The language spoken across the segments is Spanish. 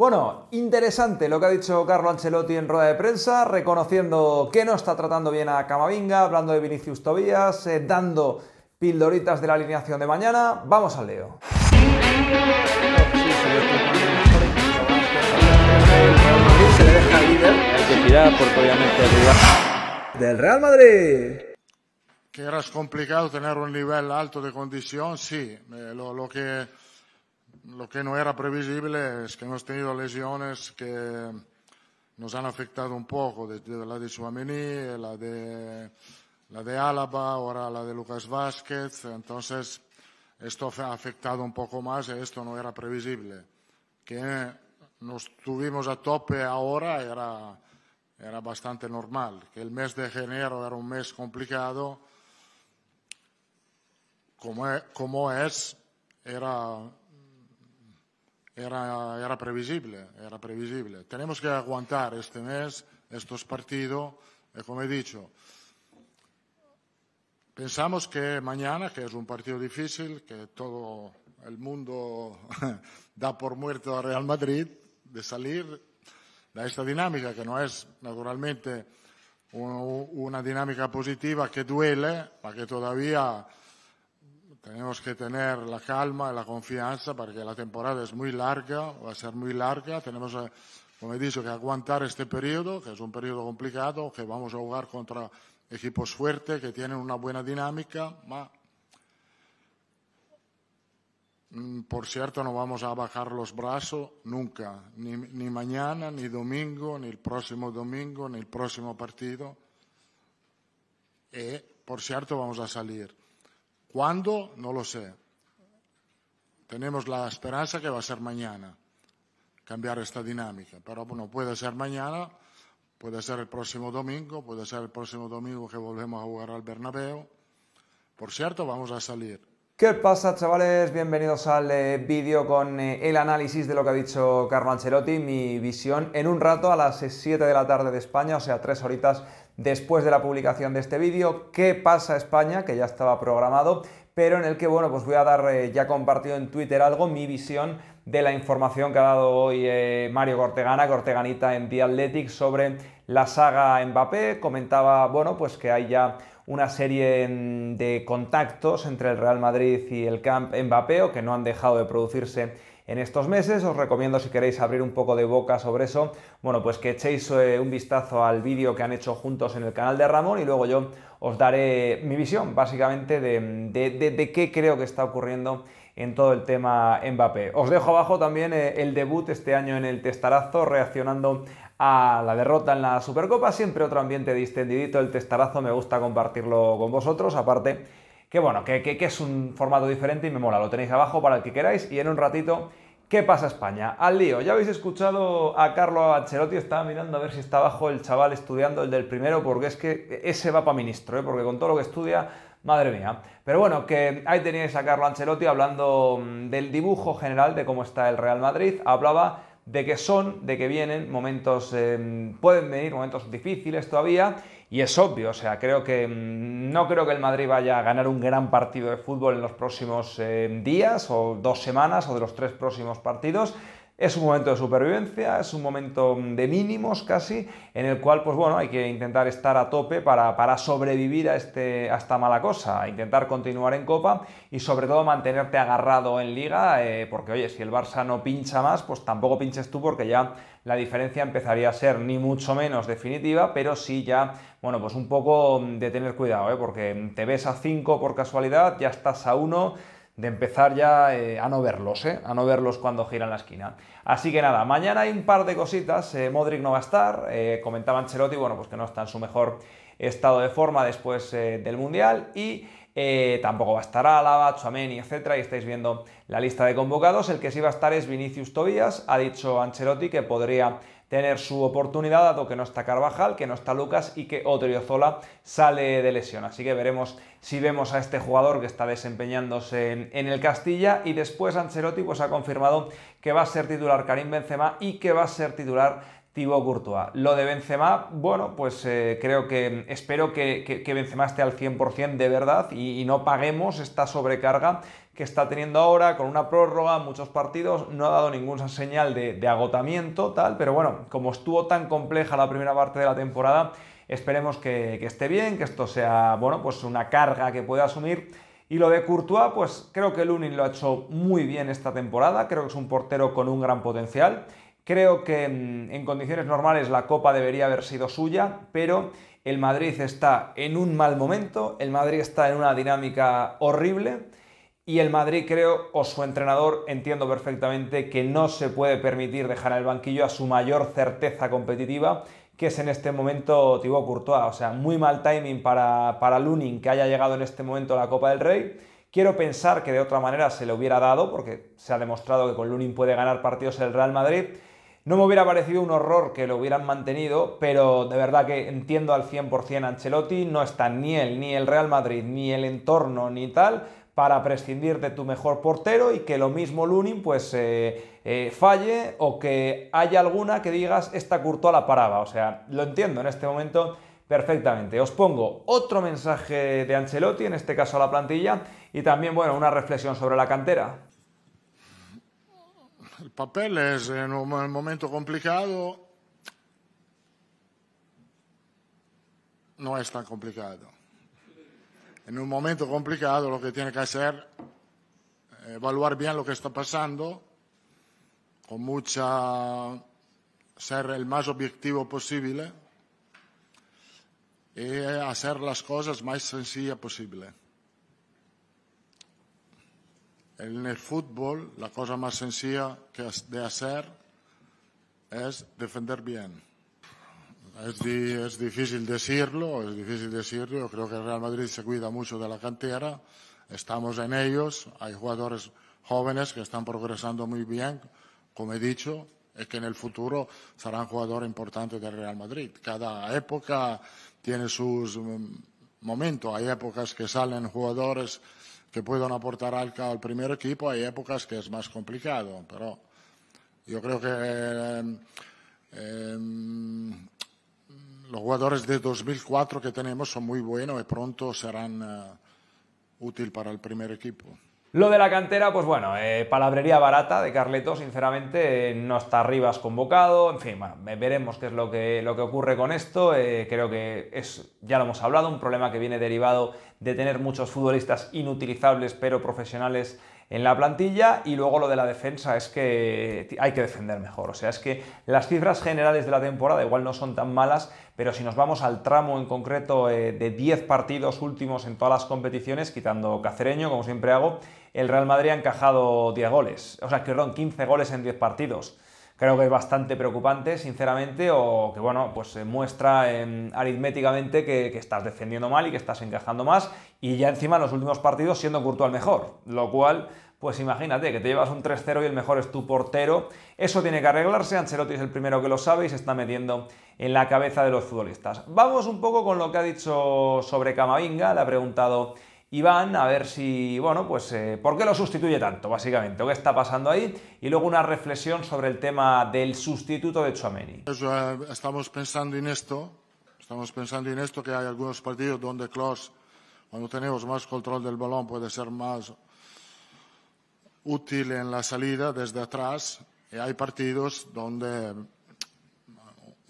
Bueno, interesante lo que ha dicho Carlo Ancelotti en rueda de prensa, reconociendo que no está tratando bien a Camavinga, hablando de Vinicius Tobías, eh, dando pildoritas de la alineación de mañana. Vamos al leo. Del Real Madrid. Que era complicado tener un nivel alto de condición, sí. Eh, lo que lo que no era previsible es que hemos tenido lesiones que nos han afectado un poco, desde la de Suamení, la de, la de Álava, ahora la de Lucas Vázquez. Entonces, esto ha afectado un poco más y esto no era previsible. Que nos tuvimos a tope ahora era, era bastante normal. Que el mes de enero era un mes complicado, como e, es era era, previsible, era previsible. Tenemos que aguantar este mes estos partidos, como he dicho. Pensamos que mañana, que es un partido difícil, que todo el mundo da por muerto a Real Madrid, de salir de esta dinámica, que no es naturalmente una dinámica positiva que duele, para que todavía tenemos que tener la calma, y la confianza, porque la temporada es muy larga, va a ser muy larga. Tenemos, eh, como he dicho, que aguantar este periodo, que es un periodo complicado, que vamos a jugar contra equipos fuertes, que tienen una buena dinámica. Ma, mm, por cierto, no vamos a bajar los brazos nunca, ni, ni mañana, ni domingo, ni el próximo domingo, ni el próximo partido. Y, eh, por cierto, vamos a salir. ¿Cuándo? No lo sé. Tenemos la esperanza que va a ser mañana cambiar esta dinámica, pero bueno, puede ser mañana, puede ser el próximo domingo, puede ser el próximo domingo que volvemos a jugar al Bernabéu. Por cierto, vamos a salir. ¿Qué pasa, chavales? Bienvenidos al eh, vídeo con eh, el análisis de lo que ha dicho Carlo Ancelotti, mi visión en un rato a las 7 eh, de la tarde de España, o sea, tres horitas después de la publicación de este vídeo. ¿Qué pasa España? Que ya estaba programado, pero en el que, bueno, pues voy a dar, ya compartido en Twitter algo, mi visión de la información que ha dado hoy Mario Cortegana, Corteganita en The Athletic, sobre la saga Mbappé. Comentaba, bueno, pues que hay ya una serie de contactos entre el Real Madrid y el Camp o que no han dejado de producirse en estos meses. Os recomiendo, si queréis abrir un poco de boca sobre eso, bueno, pues que echéis eh, un vistazo al vídeo que han hecho juntos en el canal de Ramón y luego yo os daré mi visión, básicamente, de, de qué creo que está ocurriendo en todo el tema Mbappé. Os dejo abajo también eh, el debut este año en el Testarazo, reaccionando a la derrota en la Supercopa. Siempre otro ambiente distendidito, el testarazo, me gusta compartirlo con vosotros. Aparte, que bueno, que, que, es un formato diferente y me mola. Lo tenéis abajo para el que queráis y en un ratito ¿Qué pasa España? Al lío, ya habéis escuchado a Carlo Ancelotti, estaba mirando a ver si está abajo el chaval estudiando el del primero, porque es que ese va para ministro, ¿eh? porque con todo lo que estudia, madre mía. Pero bueno, que ahí teníais a Carlo Ancelotti hablando mm, del dibujo general de cómo está el Real Madrid, hablaba de que son, de que vienen momentos, eh, pueden venir momentos difíciles todavía, y es obvio, o sea, creo que mm, no creo que el Madrid vaya a ganar un gran partido de fútbol en los próximos eh, días o dos semanas o de los tres próximos partidos, es un momento de supervivencia, es un momento mm, de mínimos casi, en el cual, pues bueno, hay que intentar estar a tope para, sobrevivir a, este, a esta mala cosa, intentar continuar en Copa y sobre todo mantenerte agarrado en Liga, eh, porque oye, si el Barça no pincha más, pues tampoco pinches tú porque ya la diferencia empezaría a ser ni mucho menos definitiva, pero sí ya, bueno, pues un poco mm, de tener cuidado, eh, porque te ves a 5 por casualidad, ya estás a 1 de empezar ya eh, a no verlos, eh, a no verlos cuando giran la esquina. Así que nada, mañana hay un par de cositas, eh, Modric no va a estar, comentaba Ancelotti, bueno, pues que no está en su mejor estado de forma después del Mundial y... tampoco va a estar Álava, Chuameni, etc. y estáis viendo la lista de convocados. El que sí va a estar es Vinicius Tobías, ha dicho Ancelotti que podría tener su oportunidad, dado que no está Carvajal, que no está Lucas y que Zola sale de lesión. Así que veremos si vemos a este jugador que está desempeñándose en, en el Castilla y después Ancelotti pues ha confirmado que va a ser titular Karim Benzema y que va a ser titular Thibaut Courtois. Lo de Benzema, bueno, pues eh, creo que espero que, que, Benzema esté al 100% de verdad y, no paguemos esta sobrecarga que está teniendo ahora con una prórroga, muchos partidos, no ha dado ninguna señal de, agotamiento, tal, pero bueno, como estuvo tan compleja la primera parte de la temporada, esperemos que, que esté bien, que esto sea, bueno, pues una carga que pueda asumir. Y lo de Courtois, pues creo que Lunin lo ha hecho muy bien esta temporada, creo que es un portero con un gran potencial Creo que mm, en condiciones normales la copa debería haber sido suya, pero el Madrid está en un mal momento, el Madrid está en una dinámica horrible y el Madrid creo, o su entrenador, entiendo perfectamente que no se puede permitir dejar en el banquillo a su mayor certeza competitiva, que es en este momento Thibaut Courtois. O sea, muy mal timing para, para Lunin que haya llegado en este momento a la Copa del Rey. Quiero pensar que de otra manera se le hubiera dado, porque se ha demostrado que con Lunin puede ganar partidos el Real Madrid no me hubiera parecido un horror que lo hubieran mantenido, pero de verdad que entiendo al 100% a Ancelotti, no está ni él, ni el Real Madrid, ni el entorno, ni tal, para prescindir de tu mejor portero y que lo mismo Lunin pues eh, eh, falle o que haya alguna que digas está curto a la paraba. O sea, lo entiendo en este momento perfectamente. Os pongo otro mensaje de Ancelotti, en este caso a la plantilla, y también, bueno, una reflexión sobre la cantera el papel es en un momento complicado, no es tan complicado. En un momento complicado lo que tiene que hacer es eh, evaluar bien lo que está pasando, con mucha ser el más objetivo posible y hacer las cosas más sencillas posible. En el fútbol, la cosa más sencilla que de hacer es defender bien. Es, difícil decirlo, es difícil decirlo. Yo creo que el Real Madrid se cuida mucho de la cantera. Estamos en ellos. Hay jugadores jóvenes que están progresando muy bien, como he dicho, es que en el futuro serán jugadores importantes del Real Madrid. Cada época tiene sus mm, momentos. Hay épocas que salen jugadores que puedan aportar al, al primer equipo. Hay épocas que es más complicado, pero yo creo que em, em, los jugadores de 2004 que tenemos son muy buenos y pronto serán útiles eh, útil para el primer equipo. Lo de la cantera, pues bueno, eh, palabrería barata de Carleto, sinceramente, no está Rivas convocado, en fin, bueno, veremos qué es lo que, lo que ocurre con esto, eh, creo que es, ya lo hemos hablado, un problema que viene derivado de tener muchos futbolistas inutilizables pero profesionales en la plantilla y luego lo de la defensa es que hay que defender mejor. O sea, es que las cifras generales de la temporada igual no son tan malas, pero si nos vamos al tramo en concreto eh, de 10 partidos últimos en todas las competiciones, quitando Cacereño, como siempre hago, el Real Madrid ha encajado 10 goles, o sea, perdón, 15 goles en 10 partidos creo que es bastante preocupante, sinceramente, o que, bueno, pues se muestra em, aritméticamente que, estás defendiendo mal y que estás encajando más, y ya encima en los últimos partidos siendo Courtois el mejor, lo cual... Pues imagínate que te llevas un 3-0 y el mejor es tu portero. Eso tiene que arreglarse. Ancelotti es el primero que lo sabe y se está metiendo en la cabeza de los futbolistas. Vamos un poco con lo que ha dicho sobre Camavinga. Le ha preguntado Iván a ver si, bueno, pues eh, por qué lo sustituye tanto, básicamente, qué está pasando ahí, y luego una reflexión sobre el tema del sustituto de Chuameni. Pues, eh, estamos pensando en esto, estamos pensando en esto, que hay algunos partidos donde Klaus, cuando tenemos más control del balón, puede ser más útil en la salida desde atrás, y hay partidos donde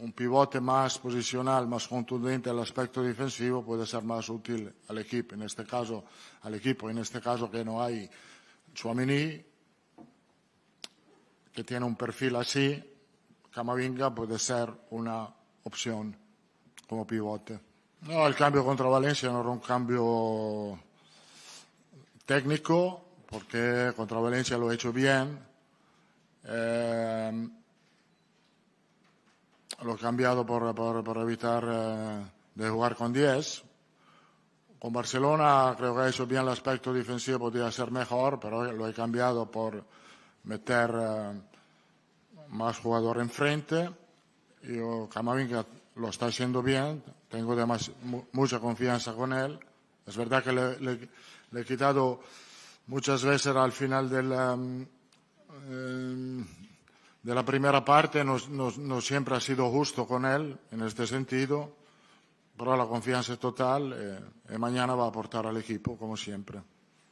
un pivote más posicional, más contundente al aspecto defensivo puede ser más útil al equipo. En este caso, al equipo, en este caso que no hay Suamini, que tiene un perfil así, Camavinga puede ser una opción como pivote. No, el cambio contra Valencia no era un cambio técnico, porque contra Valencia lo he hecho bien. Eh, lo he cambiado por, evitar eh, de jugar con 10. Con Barcelona creo que ha bien el aspecto defensivo, podría ser mejor, pero lo he cambiado por meter eh, más jugador enfrente. y oh, Camavinga lo está haciendo bien, tengo además mucha confianza con él. Es verdad que le, he quitado muchas veces al final del... Em, em, de la primera parte no, siempre ha sido justo con él en este sentido, pero la confianza es total eh, y mañana va a aportar al equipo, como siempre.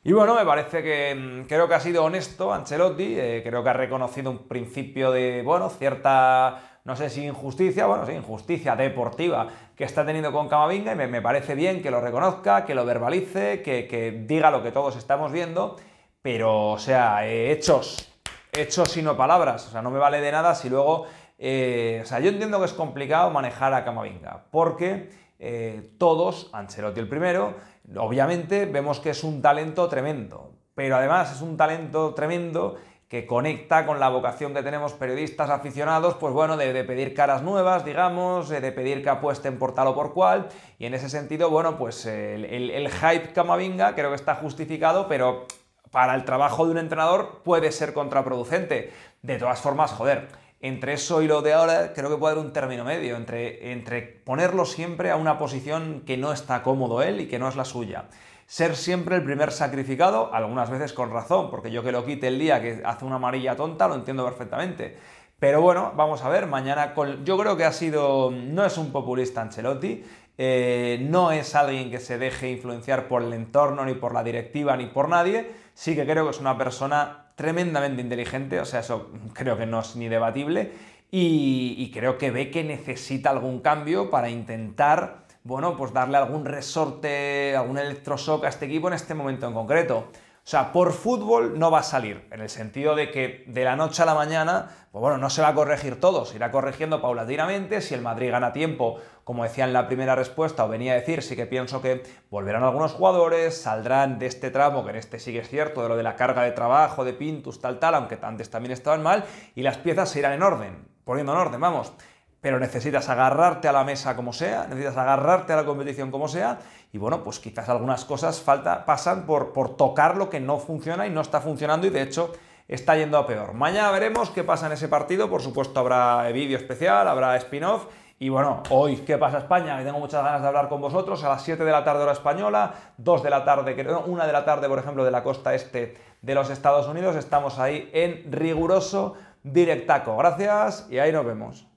Y bueno, me parece que mm, creo que ha sido honesto Ancelotti, eh, creo que ha reconocido un principio de, bueno, cierta, no sé si injusticia, bueno, sí, injusticia deportiva que está teniendo con Camavinga y me, parece bien que lo reconozca, que lo verbalice, que, diga lo que todos estamos viendo, pero, o sea, eh, hechos, hechos sino palabras. O sea, no me vale de nada si luego... Eh, o sea, yo entiendo que es complicado manejar a Camavinga, porque eh, todos, Ancelotti el primero, obviamente vemos que es un talento tremendo, pero además es un talento tremendo que conecta con la vocación que tenemos periodistas aficionados, pues bueno, de, pedir caras nuevas, digamos, eh, de pedir que apuesten por tal o por cual, y en ese sentido, bueno, pues el, el hype Camavinga creo que está justificado, pero para el trabajo de un entrenador puede ser contraproducente. De todas formas, joder, entre eso y lo de ahora creo que puede haber un término medio, entre, entre ponerlo siempre a una posición que no está cómodo él y que no es la suya. Ser siempre el primer sacrificado, algunas veces con razón, porque yo que lo quite el día que hace una amarilla tonta lo entiendo perfectamente. Pero bueno, vamos a ver, mañana con... Yo creo que ha sido... No es un populista Ancelotti, eh, no es alguien que se deje influenciar por el entorno, ni por la directiva, ni por nadie. Sí que creo que es una persona tremendamente inteligente, o sea, eso creo que no es ni debatible. Y, y creo que ve que necesita algún cambio para intentar, bueno, pues darle algún resorte, algún electroshock a este equipo en este momento en concreto. O sea, por fútbol no va a salir, en el sentido de que de la noche a la mañana, pues bueno, no se va a corregir todo, se irá corrigiendo paulatinamente, si el Madrid gana tiempo, como decía en la primera respuesta, o venía a decir, sí que pienso que volverán algunos jugadores, saldrán de este tramo, que en este sí que es cierto, de lo de la carga de trabajo, de Pintus, tal, tal, aunque antes también estaban mal, y las piezas se irán en orden, poniendo en orden, vamos pero necesitas agarrarte a la mesa como sea, necesitas agarrarte a la competición como sea, y bueno, pues quizás algunas cosas falta, pasan por, por tocar lo que no funciona y no está funcionando y de hecho está yendo a peor. Mañana veremos qué pasa en ese partido, por supuesto habrá vídeo especial, habrá spin-off. Y bueno, hoy, ¿qué pasa España? Que tengo muchas ganas de hablar con vosotros a las 7 de la tarde hora española, 2 de la tarde, creo, 1 de la tarde, por ejemplo, de la costa este de los Estados Unidos. Estamos ahí en riguroso directaco. Gracias y ahí nos vemos.